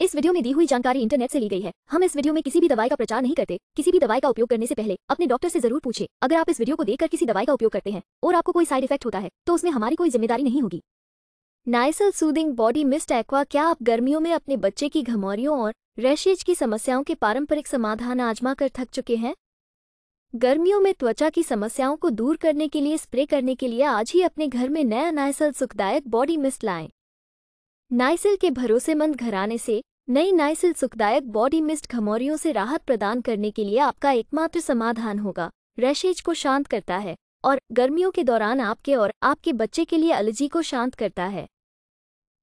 इस वीडियो में दी हुई जानकारी इंटरनेट से ली गई है हम इस वीडियो में किसी भी दवाई का प्रचार नहीं करते किसी भी दवाई का उपयोग करने से पहले अपने डॉक्टर से जरूर पूछे अगर आप इस वीडियो को देखकर किसी दवाई का उपयोग करते हैं और आपको कोई साइड इफेक्ट होता है तो उसमें हमारी कोई जिम्मेदारी नहीं होगी Nycil soothing body mist aqua क्या आप गर्मियों में अपने बच्चे की घमौरियों और रैशेज की समस्याओं के पारंपरिक समाधान आजमा कर थक चुके हैं गर्मियों में त्वचा की समस्याओं को दूर करने के लिए स्प्रे करने के लिए आज ही अपने घर में नया नाइसल सुखदायक बॉडी मिस्ट लाएं नाइसिल के भरोसेमंद घराने से नई नाइसिल सुखदायक बॉडी मिस्ट घमौरियों से राहत प्रदान करने के लिए आपका एकमात्र समाधान होगा रैशेज को शांत करता है और गर्मियों के दौरान आपके और आपके बच्चे के लिए एलर्जी को शांत करता है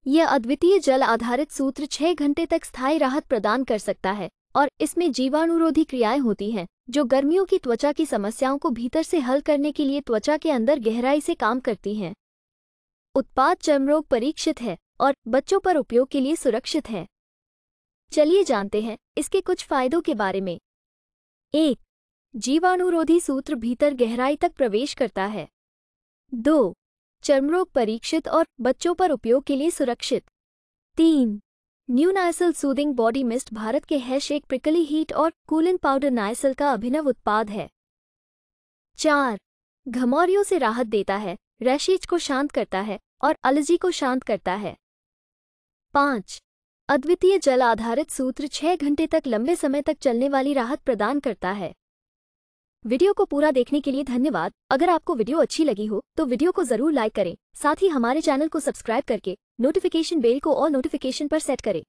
यह अद्वितीय जल आधारित सूत्र छह घंटे तक स्थायी राहत प्रदान कर सकता है और इसमें जीवाणुरोधी क्रियाएं होती हैं जो गर्मियों की त्वचा की समस्याओं को भीतर से हल करने के लिए त्वचा के अंदर गहराई से काम करती हैं उत्पाद चर्मरोग परीक्षित है और बच्चों पर उपयोग के लिए सुरक्षित है चलिए जानते हैं इसके कुछ फायदों के बारे में एक जीवाणुरोधी सूत्र भीतर गहराई तक प्रवेश करता है दो चर्मरोग परीक्षित और बच्चों पर उपयोग के लिए सुरक्षित तीन new soothing body mist Bharat के हैश एक प्रिकली हीट और कूलिंग पाउडर नाइसल का अभिनव उत्पाद है चार घमौरियों से राहत देता है रैशीज को शांत करता है और अलर्जी को शांत करता है पाँच अद्वितीय जल आधारित सूत्र छह घंटे तक लंबे समय तक चलने वाली राहत प्रदान करता है वीडियो को पूरा देखने के लिए धन्यवाद अगर आपको वीडियो अच्छी लगी हो तो वीडियो को जरूर लाइक करें साथ ही हमारे चैनल को सब्सक्राइब करके नोटिफिकेशन बेल को और नोटिफिकेशन पर सेट करें